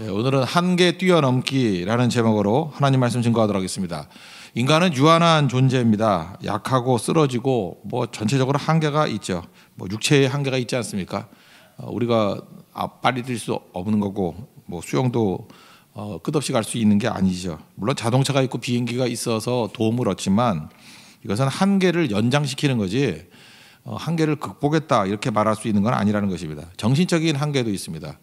예, 오늘은 한계 뛰어넘기라는 제목으로 하나님 말씀 증거하도록 하겠습니다. 인간은 유한한 존재입니다. 약하고 쓰러지고 뭐 전체적으로 한계가 있죠. 뭐 육체의 한계가 있지 않습니까? 어, 우리가 아, 빨리 뛸수 없는 거고 뭐 수영도 어, 끝없이 갈 수 있는 게 아니죠. 물론 자동차가 있고 비행기가 있어서 도움을 얻지만 이것은 한계를 연장시키는 거지 어, 한계를 극복했다 이렇게 말할 수 있는 건 아니라는 것입니다. 정신적인 한계도 있습니다.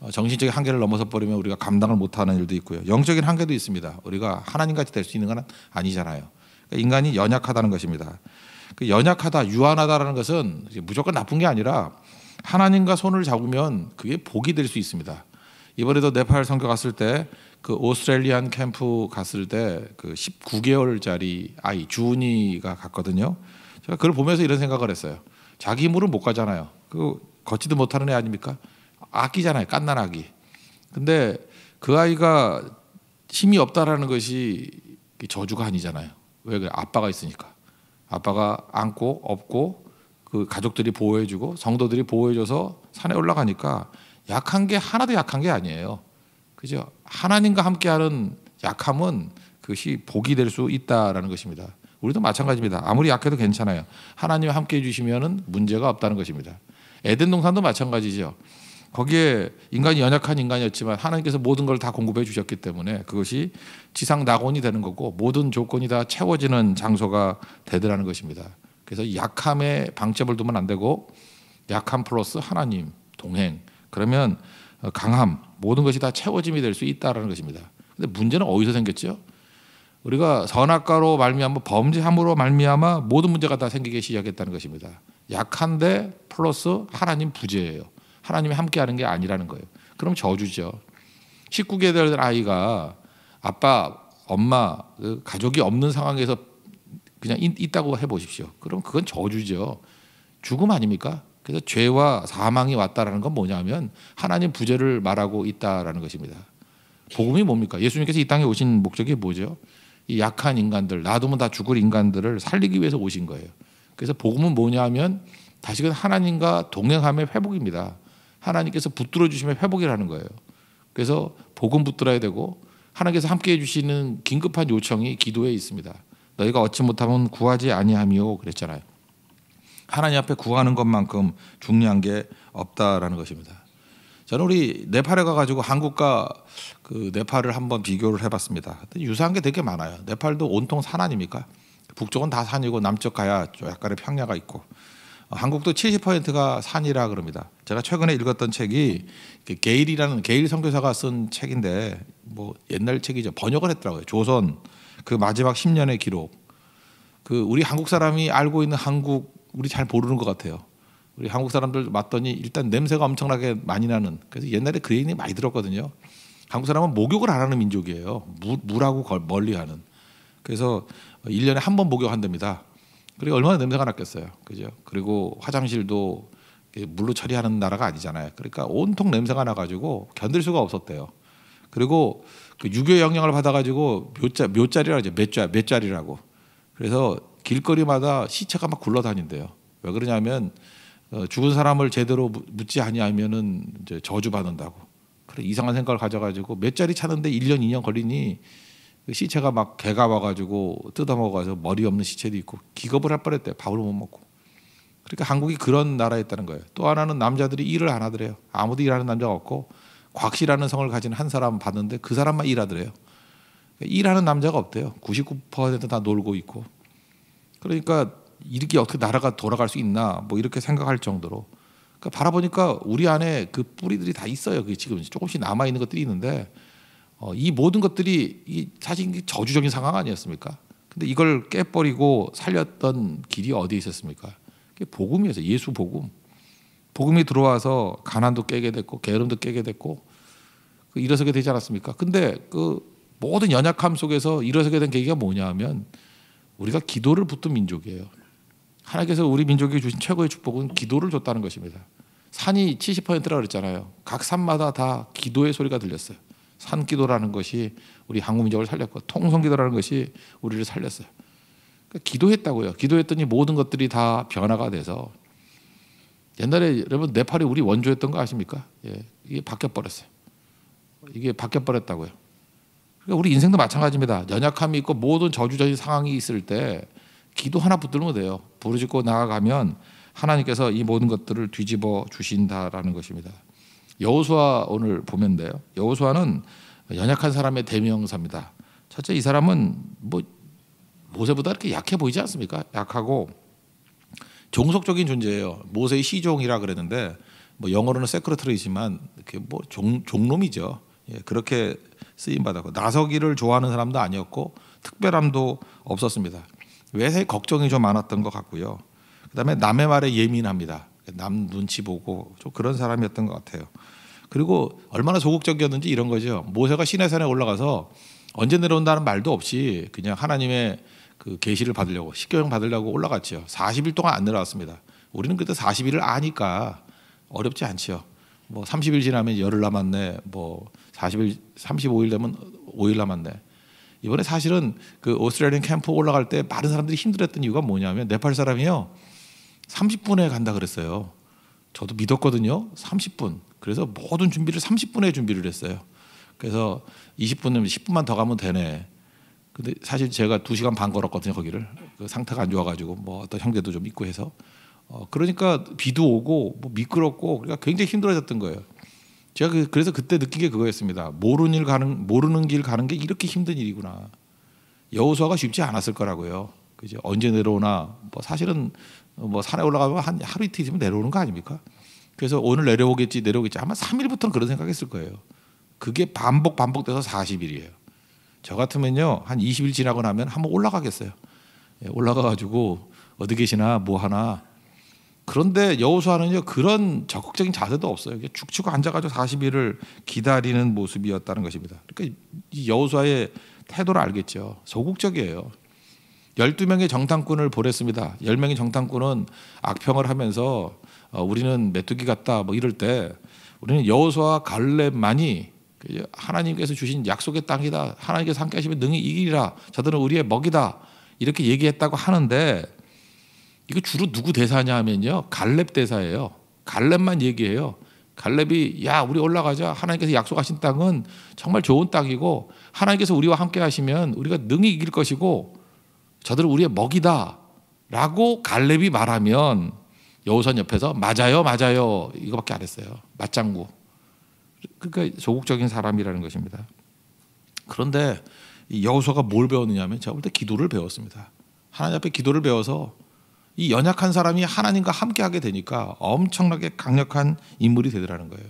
어, 정신적인 한계를 넘어서 버리면 우리가 감당을 못하는 일도 있고요. 영적인 한계도 있습니다. 우리가 하나님 같이 될 수 있는 건 아니잖아요. 그러니까 인간이 연약하다는 것입니다. 그 연약하다, 유한하다라는 것은 무조건 나쁜 게 아니라 하나님과 손을 잡으면 그게 복이 될 수 있습니다. 이번에도 네팔 선교 갔을 때 그 오스트레일리안 캠프 갔을 때 그 19개월짜리 아이 주은이가 갔거든요. 제가 그걸 보면서 이런 생각을 했어요. 자기 힘으로 못 가잖아요. 그 걷지도 못하는 애 아닙니까? 아기잖아요. 깐난 아기. 근데 그 아이가 힘이 없다라는 것이 저주가 아니잖아요. 왜 그래? 아빠가 있으니까. 아빠가 안고 업고 그 가족들이 보호해주고 성도들이 보호해줘서 산에 올라가니까 약한 게 하나도 약한 게 아니에요. 그죠? 하나님과 함께하는 약함은 그것이 복이 될 수 있다라는 것입니다. 우리도 마찬가지입니다. 아무리 약해도 괜찮아요. 하나님이 함께 해주시면 문제가 없다는 것입니다. 에덴 동산도 마찬가지죠. 거기에 인간이 연약한 인간이었지만 하나님께서 모든 걸 다 공급해 주셨기 때문에 그것이 지상 낙원이 되는 거고 모든 조건이 다 채워지는 장소가 되더라는 것입니다. 그래서 약함에 방점을 두면 안 되고 약함 플러스 하나님 동행 그러면 어, 강함 모든 것이 다 채워짐이 될 수 있다라는 것입니다. 근데 문제는 어디서 생겼죠? 우리가 선악과로 말미암아 범죄함으로 말미암아 모든 문제가 다 생기기 시작했다는 것입니다. 약한데 플러스 하나님 부재예요. 하나님이 함께하는 게 아니라는 거예요. 그럼 저주죠. 19개 될 아이가 아빠, 엄마, 그 가족이 없는 상황에서 그냥 있다고 해보십시오. 그럼 그건 저주죠. 죽음 아닙니까? 그래서 죄와 사망이 왔다라는 건 뭐냐면 하나님 부재를 말하고 있다라는 것입니다. 복음이 뭡니까? 예수님께서 이 땅에 오신 목적이 뭐죠? 이 약한 인간들, 놔두면 다 죽을 인간들을 살리기 위해서 오신 거예요. 그래서 복음은 뭐냐면 다시금 하나님과 동행함의 회복입니다. 하나님께서 붙들어 주시면 회복이라는 거예요. 그래서 복음 붙들어야 되고 하나님께서 함께 해주시는 긴급한 요청이 기도에 있습니다. 너희가 얻지 못하면 구하지 아니하며 그랬잖아요. 하나님 앞에 구하는 것만큼 중요한 게 없다라는 것입니다. 저는 우리 네팔에 가가지고 한국과 그 네팔을 한번 비교를 해봤습니다. 유사한 게 되게 많아요. 네팔도 온통 산 아닙니까? 북쪽은 다 산이고 남쪽 가야 약간의 평야가 있고 한국도 70%가 산이라 그럽니다. 제가 최근에 읽었던 책이 게일이라는 게일 선교사가 쓴 책인데 뭐 옛날 책이죠. 번역을 했더라고요. 조선 그 마지막 10년의 기록. 그 우리 한국 사람이 알고 있는 한국 우리 잘 모르는 것 같아요. 우리 한국 사람들 맡더니 일단 냄새가 엄청나게 많이 나는. 그래서 옛날에 그 얘기 많이 들었거든요. 한국 사람은 목욕을 안 하는 민족이에요. 물, 하고 멀리하는. 그래서 1년에 한 번 목욕한답니다. 그리고 얼마나 냄새가 났겠어요. 그죠? 그리고 화장실도 물로 처리하는 나라가 아니잖아요. 그러니까 온통 냄새가 나가지고 견딜 수가 없었대요. 그리고 그 유교 영향을 받아가지고 묘자 묘자리라 이제 몇자 몇자리라고. 그래서 길거리마다 시체가 막 굴러다닌대요. 왜 그러냐면 어, 죽은 사람을 제대로 묻지 아니하면은 저주 받는다고. 그래 이상한 생각을 가져가지고 몇 자리 차는데 1년 2년 걸리니 그 시체가 막 개가 와가지고 뜯어먹어서 머리 없는 시체도 있고 기겁을 할 뻔했대. 밥을 못 먹고. 그러니까 한국이 그런 나라였다는 거예요. 또 하나는 남자들이 일을 안 하더래요. 아무도 일하는 남자가 없고 곽씨라는 성을 가진 한 사람 봤는데 그 사람만 일하더래요. 그러니까 일하는 남자가 없대요. 99%다 놀고 있고. 그러니까 이렇게 어떻게 나라가 돌아갈 수 있나 뭐 이렇게 생각할 정도로 그러니까 바라보니까 우리 안에 그 뿌리들이 다 있어요. 그게 지금 조금씩 남아 있는 것들이 있는데 어, 이 모든 것들이 이 사실 저주적인 상황 아니었습니까? 근데 이걸 깨버리고 살렸던 길이 어디에 있었습니까? 복음이었어요. 예수 복음. 복음이 들어와서 가난도 깨게 됐고 게으름도 깨게 됐고 그 일어서게 되지 않았습니까? 근데 그 모든 연약함 속에서 일어서게 된 계기가 뭐냐면 우리가 기도를 붙은 민족이에요. 하나님께서 우리 민족에게 주신 최고의 축복은 기도를 줬다는 것입니다. 산이 70%라 그랬잖아요. 각 산마다 다 기도의 소리가 들렸어요. 산기도라는 것이 우리 한국민족을 살렸고 통성기도라는 것이 우리를 살렸어요. 그러니까 기도했다고요. 기도했더니 모든 것들이 다 변화가 돼서 옛날에 여러분 네팔이 우리 원조였던 거 아십니까? 예, 이게 바뀌어 버렸어요. 이게 바뀌어 버렸다고요. 그러니까 우리 인생도 마찬가지입니다. 연약함이 있고 모든 저주적인 상황이 있을 때 기도 하나 붙들면 돼요. 부르짖고 나아가면 하나님께서 이 모든 것들을 뒤집어 주신다라는 것입니다. 여호수아 오늘 보면 돼요. 여호수아는 연약한 사람의 대명사입니다. 첫째 이 사람은 뭐 모세보다 이렇게 약해 보이지 않습니까? 약하고 종속적인 존재예요. 모세의 시종이라 그랬는데 뭐 영어로는 세크레터리지만 이렇게 뭐 종, 종놈이죠. 예, 그렇게 쓰임 받았고 나서기를 좋아하는 사람도 아니었고 특별함도 없었습니다. 외세 걱정이 좀 많았던 것 같고요. 그다음에 남의 말에 예민합니다. 남 눈치 보고 좀 그런 사람이었던 것 같아요. 그리고 얼마나 소극적이었는지 이런 거죠. 모세가 시내산에 올라가서 언제 내려온다는 말도 없이 그냥 하나님의 그 계시를 받으려고 십계명 받으려고 올라갔죠. 40일 동안 안 내려왔습니다. 우리는 그때 40일을 아니까 어렵지 않죠. 뭐 30일 지나면 열흘 남았네. 뭐 40일 35일 되면 5일 남았네. 이번에 사실은 그 오스트레일리안 캠프 올라갈 때 많은 사람들이 힘들었던 이유가 뭐냐면 네팔 사람이요. 30분에 간다 그랬어요. 저도 믿었거든요. 30분. 그래서 모든 준비를 30분에 준비를 했어요. 그래서 2 0분이면 10분만 더 가면 되네. 근데 사실 제가 2시간 반 걸었거든요, 거기를. 그 상태가 안 좋아 가지고 뭐 어떤 형제도 좀 있고 해서 어 그러니까 비도 오고 뭐 미끄럽고 그러니까 굉장히 힘들어졌던 거예요. 제가 그, 래서 그때 느낀 게 그거였습니다. 모르는 일 가는 모르는 길 가는 게 이렇게 힘든 일이구나. 여호수아가 쉽지 않았을 거라고요. 그죠? 언제 내려오나 뭐 사실은 뭐 산에 올라가면 한 하루 이틀 있으면 내려오는 거 아닙니까? 그래서 오늘 내려오겠지 내려오겠지 아마 3일부터는 그런 생각했을 거예요. 그게 반복 반복돼서 40일이에요. 저 같으면요 한 20일 지나고 나면 한번 올라가겠어요. 예, 올라가가지고 어디 계시나 뭐 하나. 그런데 여호수아는요 그런 적극적인 자세도 없어요. 죽치고 앉아가지고 40일을 기다리는 모습이었다는 것입니다. 그러니까 여호수아의 태도를 알겠죠. 소극적이에요. 12명의 정탐꾼을 보냈습니다. 10명의 정탐꾼은 악평을 하면서 어, 우리는 메뚜기 같다 뭐 이럴 때 우리는 여호수아 갈렙만이 그 하나님께서 주신 약속의 땅이다. 하나님께서 함께 하시면 능히 이기리라. 저들은 우리의 먹이다. 이렇게 얘기했다고 하는데 이거 주로 누구 대사냐 하면요. 갈렙 대사예요. 갈렙만 얘기해요. 갈렙이 야 우리 올라가자 하나님께서 약속하신 땅은 정말 좋은 땅이고 하나님께서 우리와 함께 하시면 우리가 능히 이길 것이고 저들은 우리의 먹이다. 라고 갈렙이 말하면 여우선 옆에서 맞아요, 맞아요. 이거밖에 안 했어요. 맞장구. 그러니까 조국적인 사람이라는 것입니다. 그런데 여우서가 뭘 배웠느냐 하면 제가 볼때 기도를 배웠습니다. 하나님 앞에 기도를 배워서 이 연약한 사람이 하나님과 함께 하게 되니까 엄청나게 강력한 인물이 되더라는 거예요.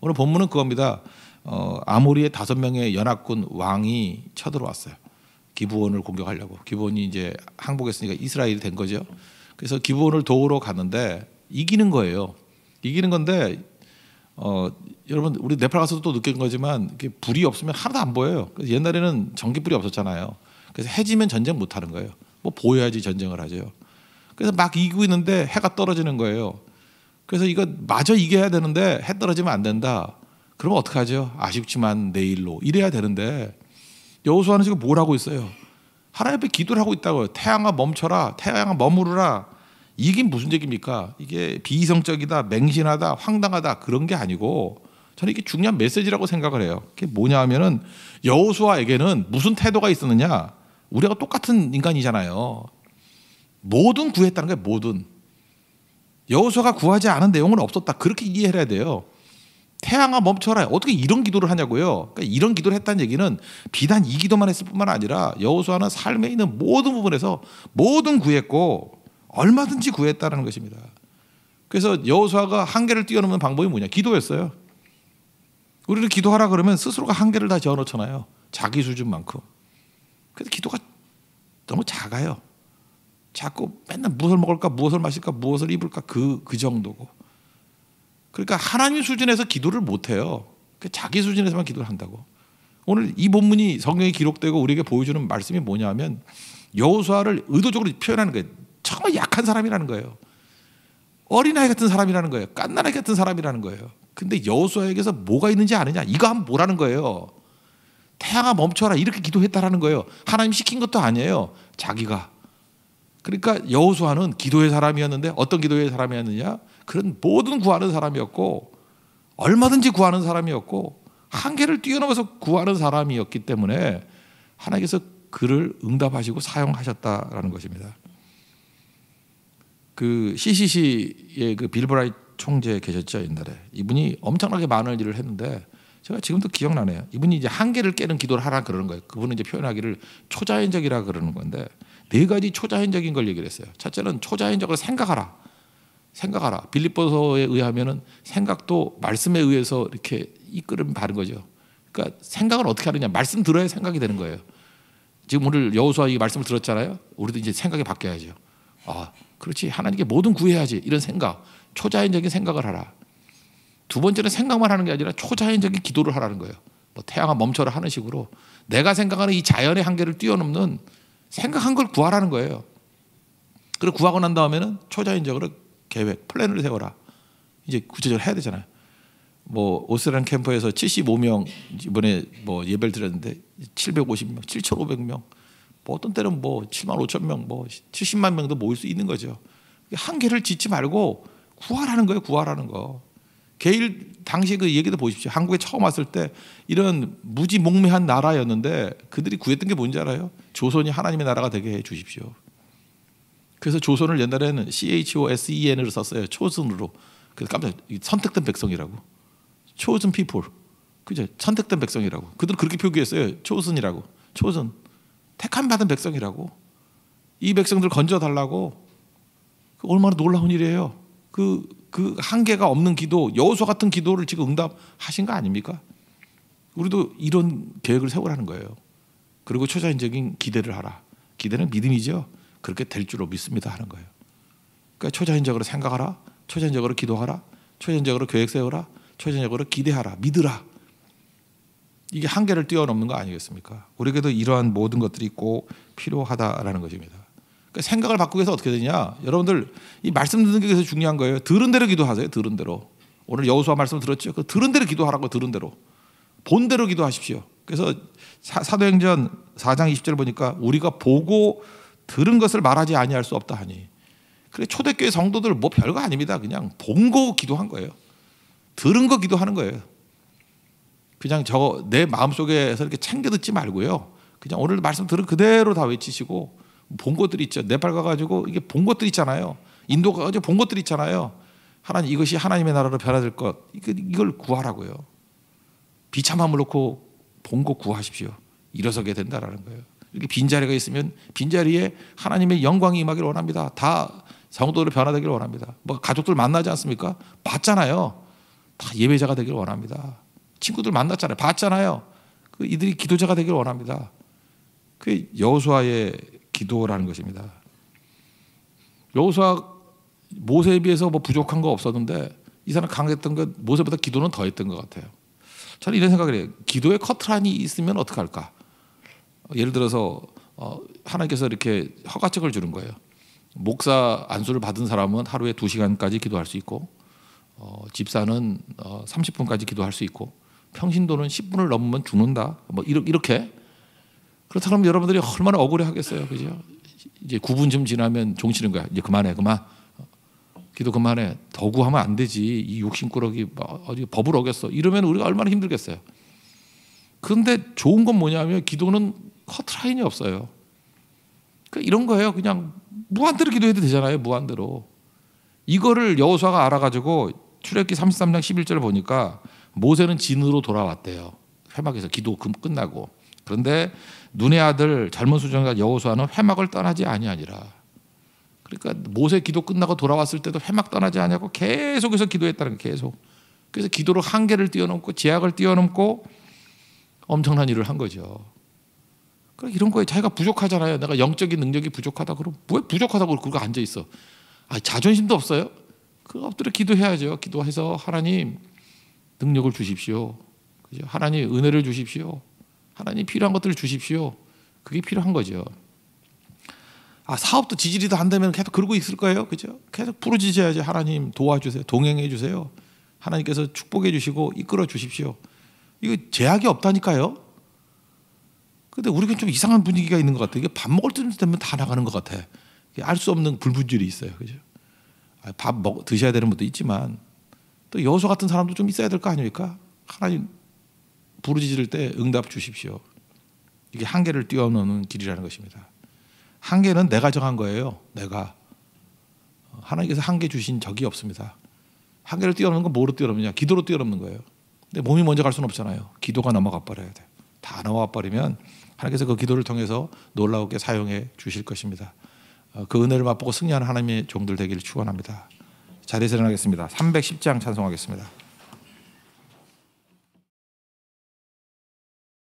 오늘 본문은 그겁니다. 어, 아모리의 다섯 명의 연합군 왕이 쳐들어왔어요. 기부원을 공격하려고 기부원이 이제 항복했으니까 이스라엘이 된 거죠. 그래서 기부원을 도우러 가는데 이기는 거예요. 이기는 건데 어, 여러분 우리 네팔 가서도 또 느낀 거지만 이게 불이 없으면 하나도 안 보여요. 옛날에는 전기불이 없었잖아요. 그래서 해지면 전쟁 못 하는 거예요. 뭐 보여야지 전쟁을 하죠. 그래서 막 이기고 있는데 해가 떨어지는 거예요. 그래서 이거 마저 이겨야 되는데 해 떨어지면 안 된다. 그럼 어떡하죠? 아쉽지만 내일로 이래야 되는데 여호수아는 지금 뭘 하고 있어요? 하나님 앞에 기도를 하고 있다고요. 태양아 멈춰라. 태양아 머무르라. 이게 무슨 얘기입니까? 이게 비이성적이다, 맹신하다, 황당하다 그런 게 아니고 저는 이게 중요한 메시지라고 생각을 해요. 그게 뭐냐 하면은 여호수아에게는 무슨 태도가 있었느냐? 우리가 똑같은 인간이잖아요. 뭐든 구했다는 거예든 여호수아가 구하지 않은 내용은 없었다. 그렇게 이해해야 돼요. 태양아 멈춰라. 어떻게 이런 기도를 하냐고요. 그러니까 이런 기도를 했다는 얘기는 비단 이 기도만 했을 뿐만 아니라 여호수아는 삶에 있는 모든 부분에서 모든 구했고 얼마든지 구했다는 것입니다. 그래서 여호수아가 한계를 뛰어넘는 방법이 뭐냐? 기도였어요. 우리를 기도하라 그러면 스스로가 한계를 다 지어놓잖아요. 자기 수준만큼. 그래서 기도가 너무 작아요. 자꾸 맨날 무엇을 먹을까, 무엇을 마실까, 무엇을 입을까 그그 그 정도고. 그러니까 하나님 수준에서 기도를 못 해요. 그 자기 수준에서만 기도를 한다고. 오늘 이 본문이 성경에 기록되고 우리에게 보여주는 말씀이 뭐냐면 여호수아를 의도적으로 표현하는 거예요. 정말 약한 사람이라는 거예요. 어린아이 같은 사람이라는 거예요. 깐나라이 같은 사람이라는 거예요. 근데 여호수아에게서 뭐가 있는지 아느냐? 이거 한번 뭐라는 거예요. 태양아 멈춰라 이렇게 기도했다라는 거예요. 하나님 시킨 것도 아니에요. 자기가. 그러니까 여호수아는 기도의 사람이었는데 어떤 기도의 사람이었느냐? 그런 모든 구하는 사람이었고 얼마든지 구하는 사람이었고 한계를 뛰어넘어서 구하는 사람이었기 때문에 하나님께서 그를 응답하시고 사용하셨다라는 것입니다. 그 CCC의 그 빌브라이 총재 계셨죠 옛날에 이분이 엄청나게 많은 일을 했는데 제가 지금도 기억나네요. 이분이 이제 한계를 깨는 기도를 하라 그러는 거예요. 그분은 이제 표현하기를 초자연적이라 그러는 건데 네 가지 초자연적인 걸 얘기를 했어요. 첫째는 초자연적으로 생각하라. 생각하라. 빌립보서에 의하면은 생각도 말씀에 의해서 이렇게 이끌음 바른 거죠. 그러니까 생각을 어떻게 하느냐. 말씀 들어야 생각이 되는 거예요. 지금 오늘 여호수아 이 말씀을 들었잖아요. 우리도 이제 생각이 바뀌어야죠. 아, 그렇지. 하나님께 뭐든 구해야지. 이런 생각. 초자연적인 생각을 하라. 두 번째는 생각만 하는 게 아니라 초자연적인 기도를 하라는 거예요. 뭐 태양아 멈춰라 하는 식으로 내가 생각하는 이 자연의 한계를 뛰어넘는 생각한 걸 구하라는 거예요. 그리고 구하고 난 다음에는 초자연적으로 계획, 플랜을 세워라. 이제 구체적으로 해야 되잖아요. 뭐 오스란 캠프에서 75명 이번에 뭐 예배를 드렸는데 750명, 7,500명, 뭐 어떤 때는 뭐 7만 5천 명, 뭐 70만 명도 모일 수 있는 거죠. 한계를 짓지 말고 구하라는 거예요. 구하라는 거. 개일 당시 그 얘기도 보십시오. 한국에 처음 왔을 때 이런 무지몽매한 나라였는데 그들이 구했던 게 뭔지 알아요? 조선이 하나님의 나라가 되게 해 주십시오. 그래서 조선을 옛날에는 CHOSEN으로 썼어요. 초즌으로. 그래서 깜짝 선택된 백성이라고. chosen people. 그죠? 선택된 백성이라고. 그들은 그렇게 표기했어요. c h 이라고 c h 택함 받은 백성이라고. 이 백성들 건져 달라고. 그 얼마나 놀라운 일이에요. 그, 그 한계가 없는 기도, 여호수 같은 기도를 지금 응답하신 거 아닙니까? 우리도 이런 계획을 세우라는 거예요. 그리고 초자연적인 기대를 하라. 기대는 믿음이죠. 그렇게 될 줄로 믿습니다 하는 거예요. 그러니까 초자연적으로 생각하라, 초자연적으로 기도하라, 초자연적으로 계획 세워라, 초자연적으로 기대하라, 믿으라. 이게 한계를 뛰어넘는 거 아니겠습니까? 우리에게도 이러한 모든 것들이 있 필요하다라는 것입니다. 그러니까 생각을 바꾸기 위해서 어떻게 되냐? 여러분들 이 말씀 듣는 게 중요한 거예요. 들은 대로 기도하세요. 들은 대로. 오늘 여호수아 말씀 들었죠? 그 들은 대로 기도하라고 들은 대로. 본 대로 기도하십시오. 그래서 사, 도행전 4장 20절 보니까 우리가 보고 들은 것을 말하지 아니할 수 없다 하니. 그래 초대교회 성도들 뭐 별거 아닙니다. 그냥 본 거 기도한 거예요. 들은 거 기도하는 거예요. 그냥 저 내 마음속에서 이렇게 챙겨 듣지 말고요. 그냥 오늘 말씀 들은 그대로 다 외치시고 본 것들 있죠. 네팔 가가지고 이게 본 것들 있잖아요. 인도 가가지고 본 것들 있잖아요. 하나님 이것이 하나님의 나라로 변화될 것 이걸 구하라고요. 비참함을 놓고 본거 구하십시오. 일어서게 된다라는 거예요. 이렇게 빈자리가 있으면 빈자리에 하나님의 영광이 임하기를 원합니다. 다 성도로 변화되기를 원합니다. 뭐 가족들 만나지 않습니까? 봤잖아요. 다 예배자가 되기를 원합니다. 친구들 만났잖아요. 봤잖아요. 그 이들이 기도자가 되기를 원합니다. 그게 여호수아의 기도라는 것입니다. 여호수아 모세에 비해서 뭐 부족한 거 없었는데 이 사람 강했던 것 모세보다 기도는 더했던 것 같아요. 저는 이런 생각을 해요. 기도의 커트라인이 있으면 어떡할까? 어, 예를 들어서 어, 하나님께서 이렇게 허가책을 주는 거예요. 목사 안수를 받은 사람은 하루에 2시간까지 기도할 수 있고 어, 집사는 어, 30분까지 기도할 수 있고 평신도는 10분을 넘으면 죽는다. 뭐 이렇게 그렇다면 여러분들이 얼마나 억울해하겠어요, 그죠? 이제 9분쯤 지나면 종치는 거야. 이제 그만해, 그만. 어, 기도 그만해. 더구하면 안 되지. 이 욕심꾸러기 뭐 어디 법을 어겼어. 이러면 우리가 얼마나 힘들겠어요. 그런데 좋은 건 뭐냐면 기도는 커트라인이 없어요. 그 이런 거예요. 그냥 무한대로 기도해도 되잖아요. 무한대로. 이거를 여호수아가 알아가지고 출애기 33장 1 1절 보니까 모세는 진으로 돌아왔대요. 회막에서 기도 끝나고. 그런데 눈의 아들 젊은 수정과 여호수아는 회막을 떠나지 아니하니라. 그러니까 모세 기도 끝나고 돌아왔을 때도 회막 떠나지 아니고 계속해서 기도했다는 거예요. 계속. 그래서 기도로 한계를 뛰어넘고 제약을 뛰어넘고 엄청난 일을 한 거죠. 그러니까 이런 거에 자기가 부족하잖아요. 내가 영적인 능력이 부족하다. 그럼 왜 부족하다고 그러고 앉아 있어? 아, 자존심도 없어요? 그 엎드려 기도해야죠. 기도해서 하나님 능력을 주십시오. 그죠? 하나님 은혜를 주십시오. 하나님 필요한 것들을 주십시오. 그게 필요한 거죠. 아, 사업도 지지리도 한다면 계속 그러고 있을 거예요. 그죠? 계속 부르짖어야지 하나님 도와주세요. 동행해 주세요. 하나님께서 축복해 주시고 이끌어 주십시오. 이거 제약이 없다니까요. 근데 우리가 좀 이상한 분위기가 있는 것 같아. 요 이게 밥 먹을 때쯤 되면 다 나가는 것 같아. 알 수 없는 불분질이 있어요. 그죠? 아, 밥 먹, 드셔야 되는 것도 있지만 또 여수 같은 사람도 좀 있어야 될 거 아닙니까? 하나님 부르짖을 때 응답 주십시오. 이게 한계를 뛰어넘는 길이라는 것입니다. 한계는 내가 정한 거예요. 내가 하나님께서 한계 주신 적이 없습니다. 한계를 뛰어넘는 건 뭐로 뛰어넘느냐? 기도로 뛰어넘는 거예요. 근데 몸이 먼저 갈 수는 없잖아요. 기도가 넘어가 버려야 돼. 다 나와 버리면 하나님께서 그 기도를 통해서 놀라우게 사용해 주실 것입니다. 어, 그 은혜를 맛보고 승리하는 하나님의 종들 되기를 축원합니다. 자리에서 일어나겠습니다. 310장 찬송하겠습니다.